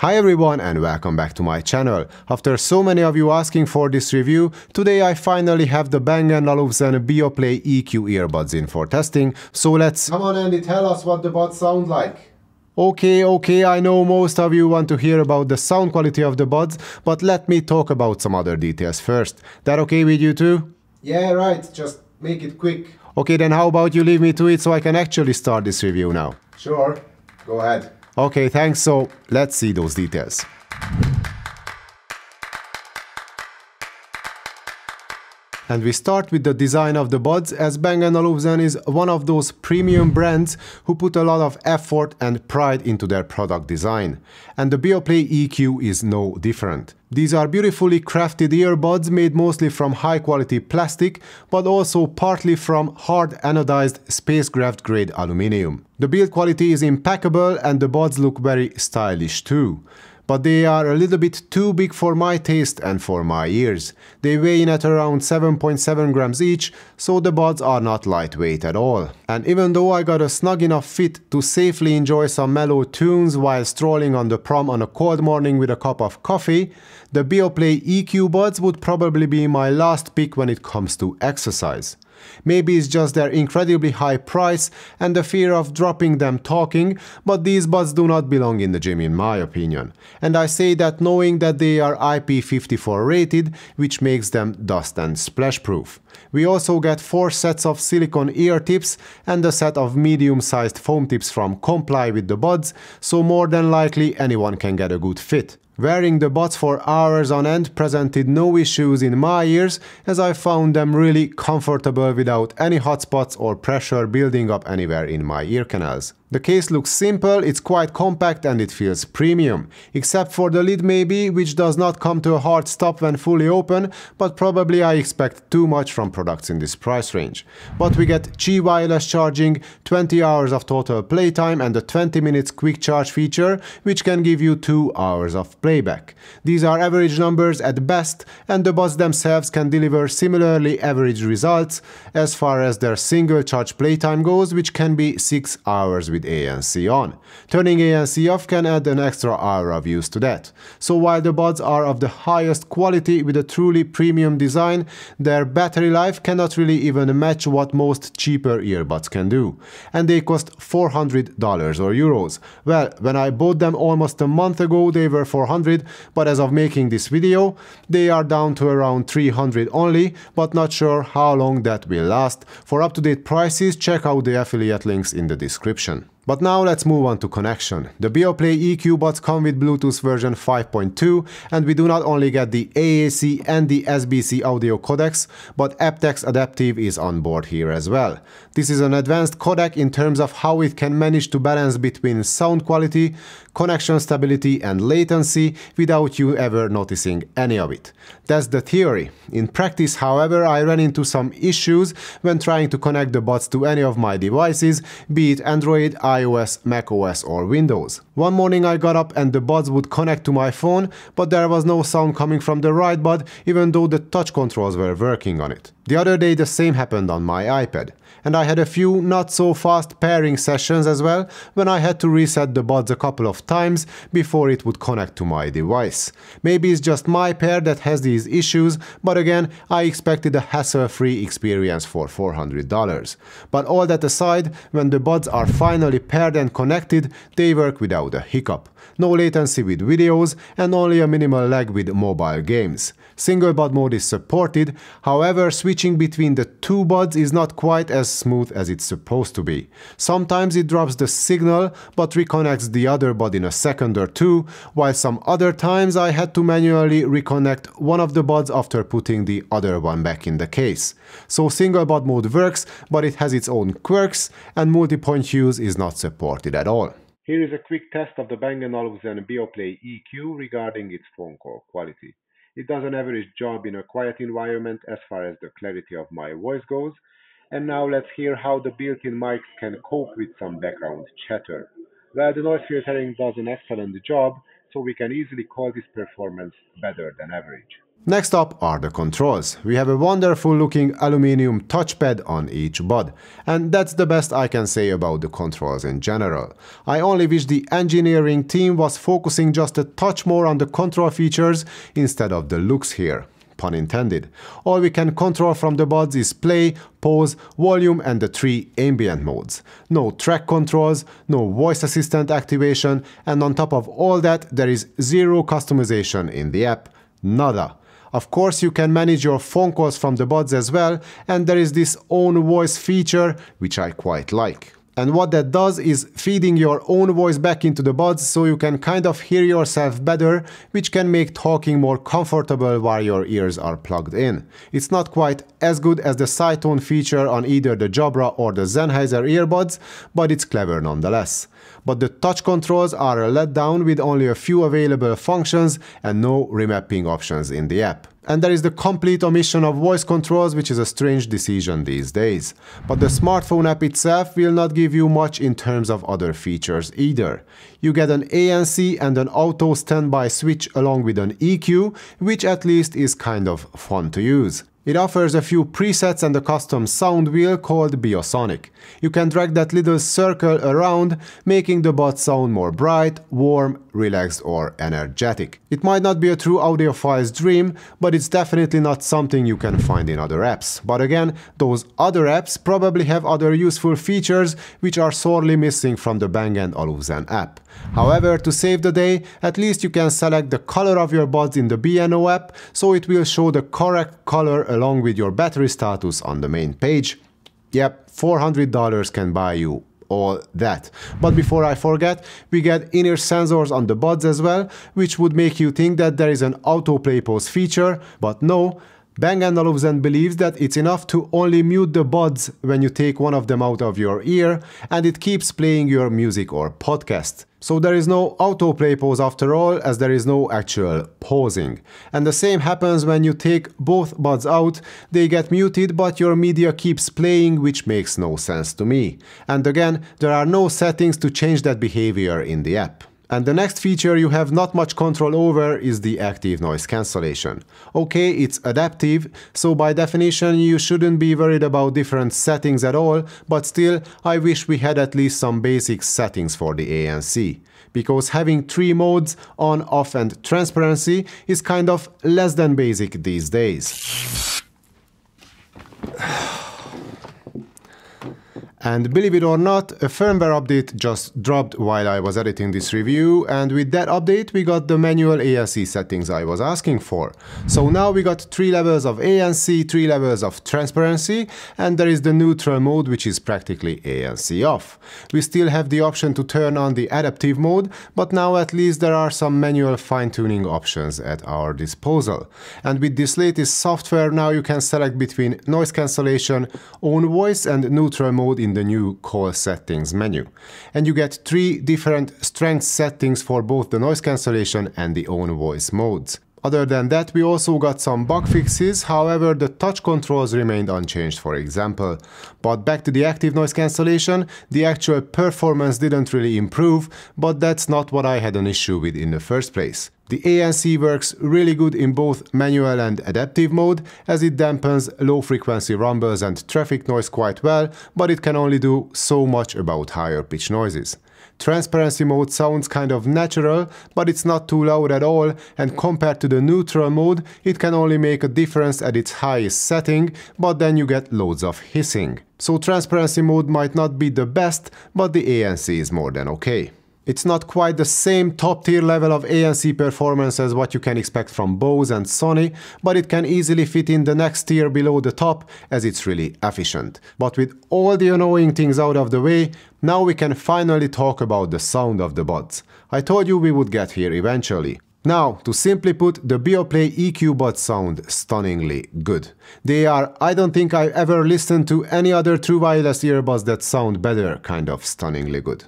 Hi everyone and welcome back to my channel. After so many of you asking for this review, today I finally have the Bang & Olufsen Bioplay EQ earbuds in for testing, so let's... Come on Andy, tell us what the buds sound like. Okay, okay, I know most of you want to hear about the sound quality of the buds, but let me talk about some other details first. That okay with you too? Yeah, right, just make it quick. Okay, then how about you leave me to it so I can actually start this review now? Sure, go ahead. Okay, thanks. So let's see those details. And we start with the design of the buds as Bang & Olufsen is one of those premium brands who put a lot of effort and pride into their product design. And the Bioplay EQ is no different. These are beautifully crafted earbuds made mostly from high quality plastic, but also partly from hard anodized spacecraft grade aluminium. The build quality is impeccable and the buds look very stylish too but they are a little bit too big for my taste and for my ears. They weigh in at around 7.7 grams each, so the buds are not lightweight at all. And even though I got a snug enough fit to safely enjoy some mellow tunes while strolling on the prom on a cold morning with a cup of coffee, the Bioplay EQ buds would probably be my last pick when it comes to exercise. Maybe it's just their incredibly high price and the fear of dropping them talking, but these buds do not belong in the gym in my opinion. And I say that knowing that they are IP54 rated, which makes them dust and splash proof. We also get 4 sets of silicone ear tips and a set of medium-sized foam tips from Comply with the Buds, so more than likely anyone can get a good fit. Wearing the bots for hours on end presented no issues in my ears as I found them really comfortable without any hotspots or pressure building up anywhere in my ear canals. The case looks simple, it's quite compact and it feels premium. Except for the lid maybe, which does not come to a hard stop when fully open, but probably I expect too much from products in this price range. But we get Qi wireless charging, 20 hours of total playtime and a 20 minutes quick charge feature, which can give you 2 hours of play playback. These are average numbers at best, and the bots themselves can deliver similarly average results as far as their single charge playtime goes, which can be 6 hours with ANC on. Turning ANC off can add an extra hour of use to that. So while the bots are of the highest quality with a truly premium design, their battery life cannot really even match what most cheaper earbuds can do. And they cost $400 or euros. Well, when I bought them almost a month ago, they were $400 400, but as of making this video, they are down to around 300 only, but not sure how long that will last. For up-to-date prices, check out the affiliate links in the description. But now let's move on to connection. The Bioplay EQ bots come with Bluetooth version 5.2 and we do not only get the AAC and the SBC audio codecs, but aptX Adaptive is on board here as well. This is an advanced codec in terms of how it can manage to balance between sound quality, connection stability and latency without you ever noticing any of it. That's the theory. In practice, however, I ran into some issues when trying to connect the bots to any of my devices, be it Android, iOS, iOS, macOS or Windows. One morning I got up and the buds would connect to my phone, but there was no sound coming from the right bud even though the touch controls were working on it. The other day the same happened on my iPad, and I had a few not so fast pairing sessions as well when I had to reset the buds a couple of times before it would connect to my device. Maybe it's just my pair that has these issues, but again, I expected a hassle-free experience for $400. But all that aside, when the buds are finally Paired and connected, they work without a hiccup. No latency with videos and only a minimal lag with mobile games. Single bud mode is supported, however switching between the two buds is not quite as smooth as it's supposed to be. Sometimes it drops the signal but reconnects the other bud in a second or two, while some other times I had to manually reconnect one of the buds after putting the other one back in the case. So single bud mode works, but it has its own quirks and multi-point use is not supported at all. Here is a quick test of the Bang & Olufsen BioPlay EQ regarding its phone call quality. It does an average job in a quiet environment as far as the clarity of my voice goes. And now let's hear how the built-in mics can cope with some background chatter. Well, the noise filtering does an excellent job, so we can easily call this performance better than average. Next up are the controls. We have a wonderful looking aluminium touchpad on each bud, and that's the best I can say about the controls in general. I only wish the engineering team was focusing just a touch more on the control features instead of the looks here pun intended. All we can control from the buds is play, pause, volume and the three ambient modes. No track controls, no voice assistant activation, and on top of all that there is zero customization in the app. Nada. Of course, you can manage your phone calls from the bots as well, and there is this own voice feature, which I quite like. And what that does is feeding your own voice back into the buds so you can kind of hear yourself better, which can make talking more comfortable while your ears are plugged in. It's not quite as good as the tone feature on either the Jabra or the Sennheiser earbuds, but it's clever nonetheless but the touch controls are let down with only a few available functions and no remapping options in the app. And there is the complete omission of voice controls, which is a strange decision these days. But the smartphone app itself will not give you much in terms of other features either. You get an ANC and an auto standby switch along with an EQ, which at least is kind of fun to use. It offers a few presets and a custom sound wheel called Biosonic. You can drag that little circle around, making the bot sound more bright, warm, relaxed or energetic. It might not be a true audiophile's dream, but it's definitely not something you can find in other apps. But again, those other apps probably have other useful features which are sorely missing from the Bang & Olufsen app. However, to save the day, at least you can select the color of your bots in the BNO app, so it will show the correct color along with your battery status on the main page. Yep, $400 can buy you all that. But before I forget, we get inner sensors on the buds as well, which would make you think that there is an autoplay pause feature, but no, Bang & Olufsen believes that it's enough to only mute the buds when you take one of them out of your ear and it keeps playing your music or podcast. So there is no autoplay pause after all as there is no actual pausing. And the same happens when you take both buds out, they get muted but your media keeps playing which makes no sense to me. And again, there are no settings to change that behavior in the app. And the next feature you have not much control over is the active noise cancellation. Okay, it's adaptive, so by definition you shouldn't be worried about different settings at all, but still, I wish we had at least some basic settings for the ANC. Because having three modes, on, off and transparency is kind of less than basic these days. And believe it or not, a firmware update just dropped while I was editing this review, and with that update we got the manual ANC settings I was asking for. So now we got 3 levels of ANC, 3 levels of transparency, and there is the neutral mode which is practically ANC off. We still have the option to turn on the adaptive mode, but now at least there are some manual fine-tuning options at our disposal. And with this latest software now you can select between noise cancellation, own voice and neutral mode in in the new Call Settings menu. And you get three different strength settings for both the noise cancellation and the own voice modes. Other than that, we also got some bug fixes, however the touch controls remained unchanged for example. But back to the active noise cancellation, the actual performance didn't really improve, but that's not what I had an issue with in the first place. The ANC works really good in both manual and adaptive mode, as it dampens low-frequency rumbles and traffic noise quite well, but it can only do so much about higher pitch noises. Transparency mode sounds kind of natural, but it's not too loud at all, and compared to the neutral mode, it can only make a difference at its highest setting, but then you get loads of hissing. So transparency mode might not be the best, but the ANC is more than okay. It's not quite the same top tier level of ANC performance as what you can expect from Bose and Sony, but it can easily fit in the next tier below the top as it's really efficient. But with all the annoying things out of the way, now we can finally talk about the sound of the buds. I told you we would get here eventually. Now, to simply put, the Bioplay EQ buds sound stunningly good. They are, I don't think I've ever listened to any other true wireless earbuds that sound better kind of stunningly good.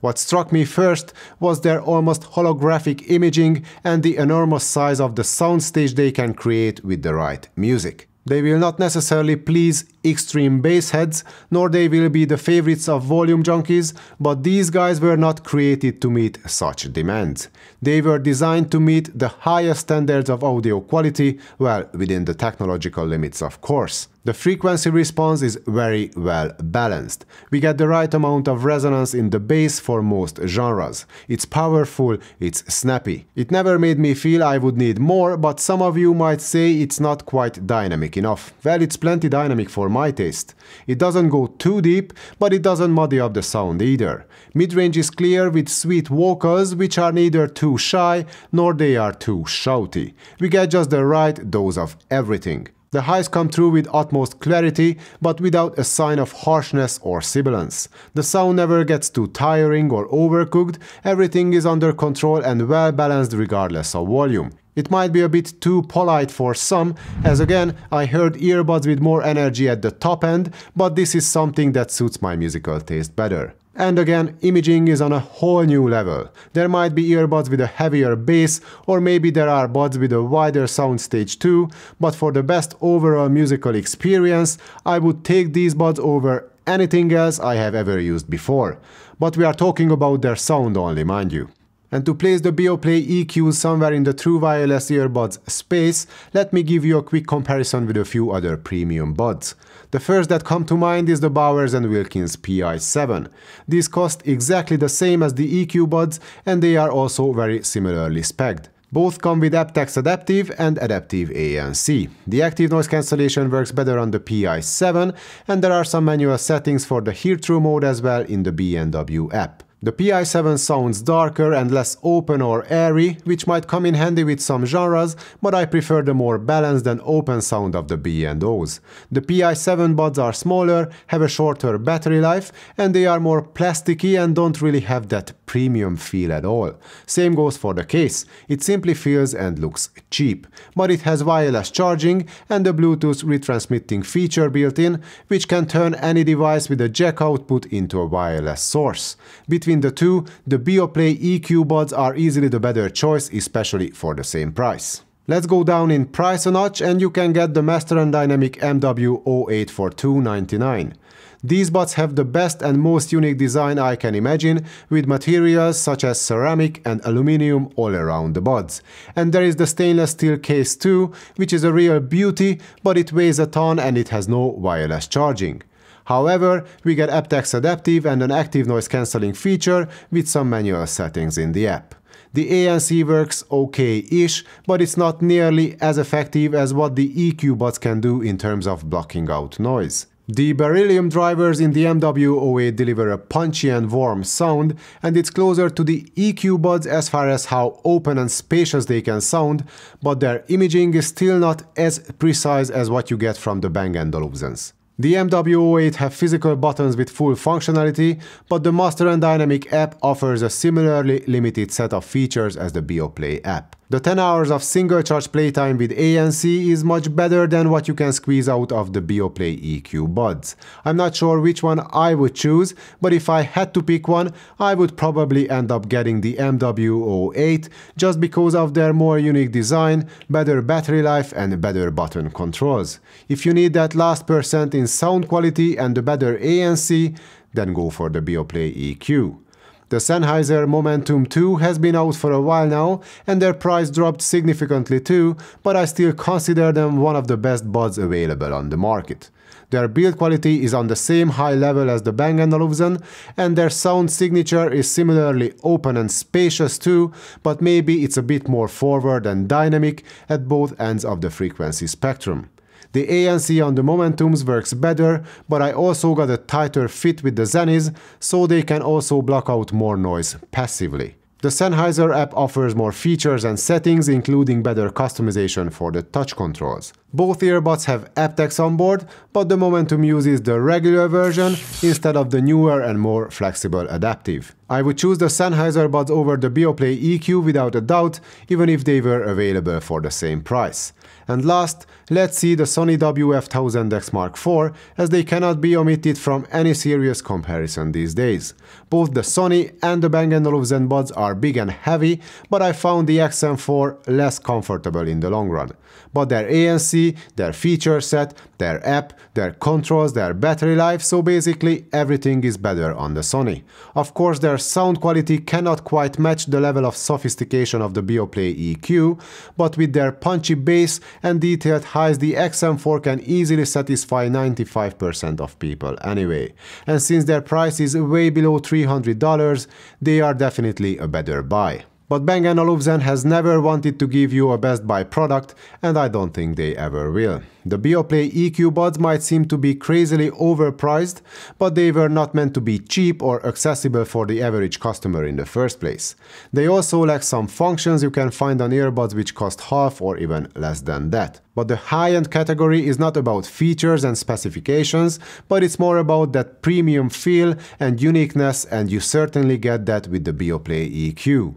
What struck me first was their almost holographic imaging and the enormous size of the soundstage they can create with the right music. They will not necessarily please extreme bass heads, nor they will be the favorites of volume junkies, but these guys were not created to meet such demands. They were designed to meet the highest standards of audio quality, well, within the technological limits of course. The frequency response is very well balanced. We get the right amount of resonance in the bass for most genres. It's powerful, it's snappy. It never made me feel I would need more, but some of you might say it's not quite dynamic enough. Well, it's plenty dynamic for my taste. It doesn't go too deep, but it doesn't muddy up the sound either. Midrange is clear with sweet vocals, which are neither too shy nor they are too shouty. We get just the right dose of everything. The highs come through with utmost clarity, but without a sign of harshness or sibilance. The sound never gets too tiring or overcooked, everything is under control and well balanced regardless of volume. It might be a bit too polite for some, as again, I heard earbuds with more energy at the top end, but this is something that suits my musical taste better. And again, imaging is on a whole new level. There might be earbuds with a heavier bass, or maybe there are buds with a wider soundstage too, but for the best overall musical experience, I would take these buds over anything else I have ever used before. But we are talking about their sound only, mind you. And to place the Bioplay EQ somewhere in the true wireless earbuds space, let me give you a quick comparison with a few other premium buds. The first that come to mind is the Bowers & Wilkins PI7. These cost exactly the same as the EQ buds and they are also very similarly specced. Both come with aptX Adaptive and Adaptive ANC. The active noise cancellation works better on the PI7 and there are some manual settings for the hear-through mode as well in the B&W app. The Pi7 sounds darker and less open or airy, which might come in handy with some genres, but I prefer the more balanced and open sound of the B&Os. The Pi7 buds are smaller, have a shorter battery life, and they are more plasticky and don't really have that premium feel at all. Same goes for the case, it simply feels and looks cheap, but it has wireless charging and a Bluetooth retransmitting feature built in, which can turn any device with a jack output into a wireless source. Between the two, the Bioplay EQ buds are easily the better choice, especially for the same price. Let's go down in price a notch and you can get the Master & Dynamic MW08 for 299. These bots have the best and most unique design I can imagine, with materials such as ceramic and aluminium all around the bots. And there is the stainless steel case too, which is a real beauty, but it weighs a ton and it has no wireless charging. However, we get aptX adaptive and an active noise cancelling feature with some manual settings in the app. The ANC works okay-ish, but it's not nearly as effective as what the EQ bots can do in terms of blocking out noise. The beryllium drivers in the MW08 deliver a punchy and warm sound, and it's closer to the EQ buds as far as how open and spacious they can sound, but their imaging is still not as precise as what you get from the Bang & Olufsen's. The MW08 have physical buttons with full functionality, but the Master and Dynamic app offers a similarly limited set of features as the BioPlay app. The 10 hours of single charge playtime with ANC is much better than what you can squeeze out of the Bioplay EQ buds. I'm not sure which one I would choose, but if I had to pick one, I would probably end up getting the MW08 just because of their more unique design, better battery life and better button controls. If you need that last percent in sound quality and the better ANC, then go for the Bioplay EQ. The Sennheiser Momentum 2 has been out for a while now, and their price dropped significantly too, but I still consider them one of the best buds available on the market. Their build quality is on the same high level as the Bang & Olufsen, and their sound signature is similarly open and spacious too, but maybe it's a bit more forward and dynamic at both ends of the frequency spectrum. The ANC on the momentums works better, but I also got a tighter fit with the Zennies, so they can also block out more noise, passively. The Sennheiser app offers more features and settings, including better customization for the touch controls. Both earbuds have aptX on board, but the Momentum uses the regular version instead of the newer and more flexible adaptive. I would choose the Sennheiser buds over the BioPlay EQ without a doubt, even if they were available for the same price. And last, let's see the Sony WF-1000X Mark IV, as they cannot be omitted from any serious comparison these days. Both the Sony and the Bang & Olufsen buds are big and heavy, but I found the XM4 less comfortable in the long run. But their ANC, their feature set, their app, their controls, their battery life, so basically everything is better on the Sony. Of course their sound quality cannot quite match the level of sophistication of the Bioplay EQ, but with their punchy bass and detailed highs, the XM4 can easily satisfy 95% of people anyway. And since their price is way below $300, they are definitely a better buy. But Bang & Olufsen has never wanted to give you a Best Buy product, and I don't think they ever will. The Bioplay EQ buds might seem to be crazily overpriced, but they were not meant to be cheap or accessible for the average customer in the first place. They also lack some functions you can find on earbuds which cost half or even less than that. But the high-end category is not about features and specifications, but it's more about that premium feel and uniqueness and you certainly get that with the Bioplay EQ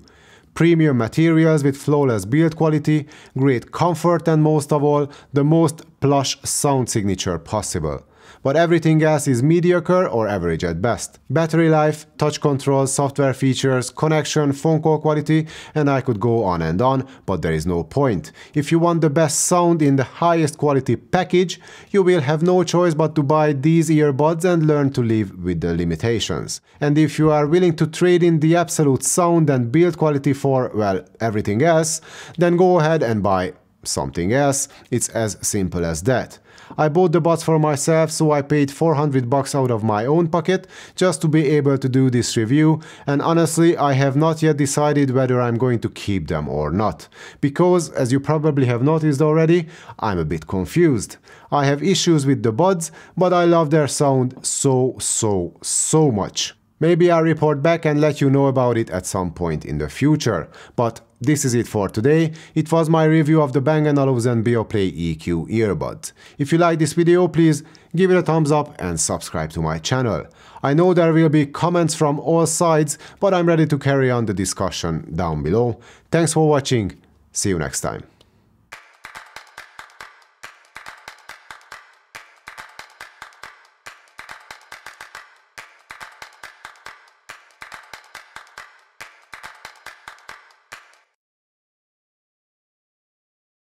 premium materials with flawless build quality, great comfort and most of all, the most plush sound signature possible but everything else is mediocre or average at best. Battery life, touch control, software features, connection, phone call quality, and I could go on and on, but there is no point. If you want the best sound in the highest quality package, you will have no choice but to buy these earbuds and learn to live with the limitations. And if you are willing to trade in the absolute sound and build quality for, well, everything else, then go ahead and buy something else, it's as simple as that. I bought the bots for myself, so I paid 400 bucks out of my own pocket just to be able to do this review, and honestly I have not yet decided whether I'm going to keep them or not, because as you probably have noticed already, I'm a bit confused. I have issues with the bots, but I love their sound so so so much. Maybe I'll report back and let you know about it at some point in the future, but this is it for today. It was my review of the Bang & Olufsen BioPlay EQ earbuds. If you like this video, please give it a thumbs up and subscribe to my channel. I know there will be comments from all sides, but I'm ready to carry on the discussion down below. Thanks for watching. See you next time.